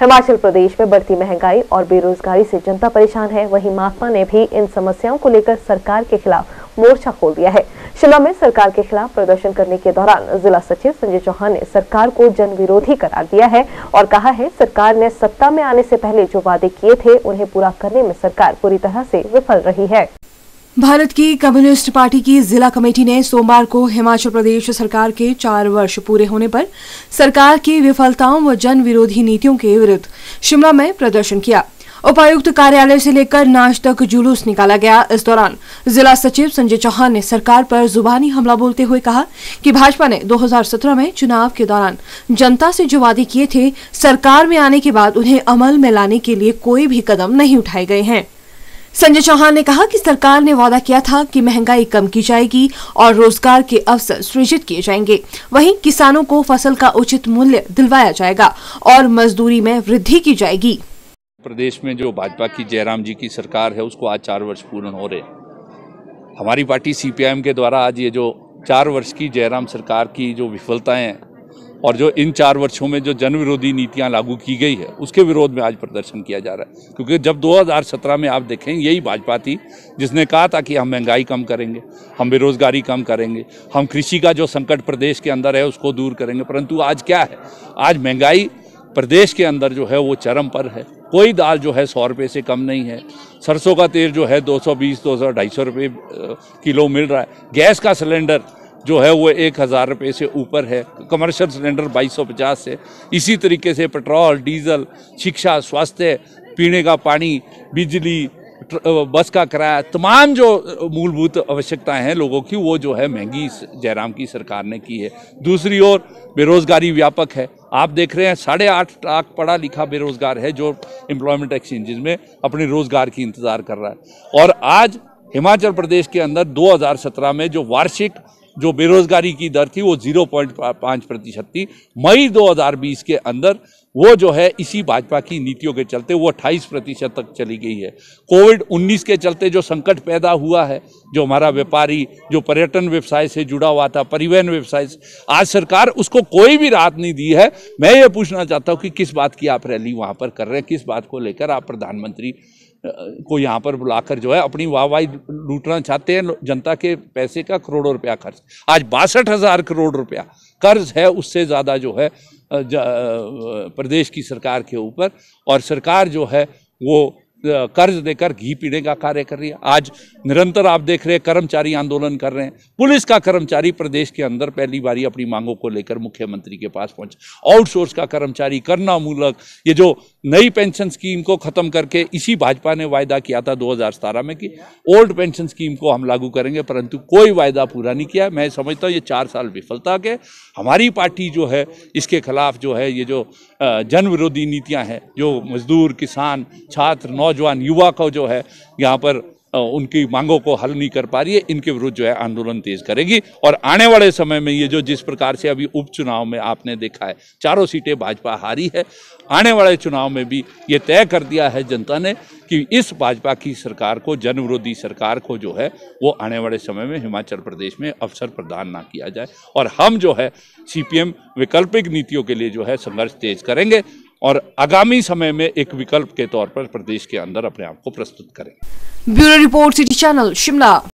हिमाचल प्रदेश में बढ़ती महंगाई और बेरोजगारी से जनता परेशान है वहीं माकपा ने भी इन समस्याओं को लेकर सरकार के खिलाफ मोर्चा खोल दिया है शिमला में सरकार के खिलाफ प्रदर्शन करने के दौरान जिला सचिव संजय चौहान ने सरकार को जन विरोधी करार दिया है और कहा है सरकार ने सत्ता में आने से पहले जो वादे किए थे उन्हें पूरा करने में सरकार पूरी तरह से विफल रही है भारत की कम्युनिस्ट पार्टी की जिला कमेटी ने सोमवार को हिमाचल प्रदेश सरकार के चार वर्ष पूरे होने पर सरकार की विफलताओं व जन विरोधी नीतियों के विरुद्ध शिमला में प्रदर्शन किया उपायुक्त कार्यालय से लेकर नाश तक जुलूस निकाला गया इस दौरान जिला सचिव संजय चौहान ने सरकार पर जुबानी हमला बोलते हुए कहा कि भाजपा ने 2017 में चुनाव के दौरान जनता से जो वादे किए थे सरकार में आने के बाद उन्हें अमल में लाने के लिए कोई भी कदम नहीं उठाए गए हैं संजय चौहान ने कहा कि सरकार ने वादा किया था कि महंगाई कम की जाएगी और रोजगार के अवसर सृजित किए जाएंगे वहीं किसानों को फसल का उचित मूल्य दिलवाया जाएगा और मजदूरी में वृद्धि की जाएगी प्रदेश में जो भाजपा की जयराम जी की सरकार है उसको आज चार वर्ष पूर्ण हो रहे हमारी पार्टी सीपीआईएम के द्वारा आज ये जो चार वर्ष की जयराम सरकार की जो विफलताएं और जो इन चार वर्षों में जो जन विरोधी नीतियाँ लागू की गई है उसके विरोध में आज प्रदर्शन किया जा रहा है क्योंकि जब 2017 में आप देखें यही भाजपा थी जिसने कहा था कि हम महंगाई कम करेंगे हम बेरोजगारी कम करेंगे हम कृषि का जो संकट प्रदेश के अंदर है उसको दूर करेंगे परंतु आज क्या है आज महंगाई प्रदेश के अंदर जो है वो चरम पर है कोई दाल जो है सौ रुपये से कम नहीं है सरसों का तेल जो है सौ 200, 250 रुपये किलो मिल रहा है गैस का सिलेंडर जो है वो एक हज़ार रुपये से ऊपर है कमर्शियल सिलेंडर बाईस सौ पचास से इसी तरीके से पेट्रोल डीजल शिक्षा स्वास्थ्य पीने का पानी बिजली बस का किराया तमाम जो मूलभूत आवश्यकताएं हैं लोगों की वो जो है महंगी जयराम की सरकार ने की है दूसरी ओर बेरोज़गारी व्यापक है आप देख रहे हैं साढ़े आठ लाख पढ़ा लिखा बेरोज़गार है जो एम्प्लॉयमेंट एक्सचेंजेस में अपने रोज़गार की इंतज़ार कर रहा है और आज हिमाचल प्रदेश के अंदर 2017 में जो वार्षिक जो बेरोज़गारी की दर थी वो जीरो पॉइंट पाँच प्रतिशत थी मई 2020 के अंदर वो जो है इसी भाजपा की नीतियों के चलते वो 28 प्रतिशत तक चली गई है कोविड 19 के चलते जो संकट पैदा हुआ है जो हमारा व्यापारी जो पर्यटन व्यवसाय से जुड़ा हुआ था परिवहन व्यवसाय से आज सरकार उसको कोई भी राहत नहीं दी है मैं ये पूछना चाहता हूँ कि किस बात की आप रैली वहाँ पर कर रहे हैं किस बात को लेकर आप प्रधानमंत्री को यहाँ पर बुलाकर जो है अपनी वाहवाही लूटना चाहते हैं जनता के पैसे का करोड़ों रुपया खर्च आज बासठ हज़ार करोड़ रुपया कर्ज है उससे ज़्यादा जो है प्रदेश की सरकार के ऊपर और सरकार जो है वो कर्ज देकर घी पीने का कार्य कर रही है आज निरंतर आप देख रहे हैं कर्मचारी आंदोलन कर रहे हैं पुलिस का कर्मचारी प्रदेश के अंदर पहली बारी अपनी मांगों को लेकर मुख्यमंत्री के पास पहुंच आउटसोर्स का कर्मचारी करना मूलक ये जो नई पेंशन स्कीम को खत्म करके इसी भाजपा ने वायदा किया था दो में कि ओल्ड पेंशन स्कीम को हम लागू करेंगे परंतु कोई वायदा पूरा नहीं किया मैं समझता हूँ ये चार साल विफलता के हमारी पार्टी जो है इसके खिलाफ जो है ये जो जन विरोधी नीतियाँ हैं जो मजदूर किसान छात्र नौजवान नौजवान युवा को जो है यहाँ पर उनकी मांगों को हल नहीं कर पा रही है इनके विरुद्ध जो है आंदोलन तेज करेगी और आने वाले समय में ये जो जिस प्रकार से अभी उपचुनाव में आपने देखा है चारों सीटें भाजपा हारी है आने वाले चुनाव में भी ये तय कर दिया है जनता ने कि इस भाजपा की सरकार को जन विरोधी सरकार को जो है वो आने वाले समय में हिमाचल प्रदेश में अवसर प्रदान ना किया जाए और हम जो है सीपीएम वैकल्पिक नीतियों के लिए जो है संघर्ष तेज करेंगे और आगामी समय में एक विकल्प के तौर पर प्रदेश के अंदर अपने आप को प्रस्तुत करें bureau report city channel Shimla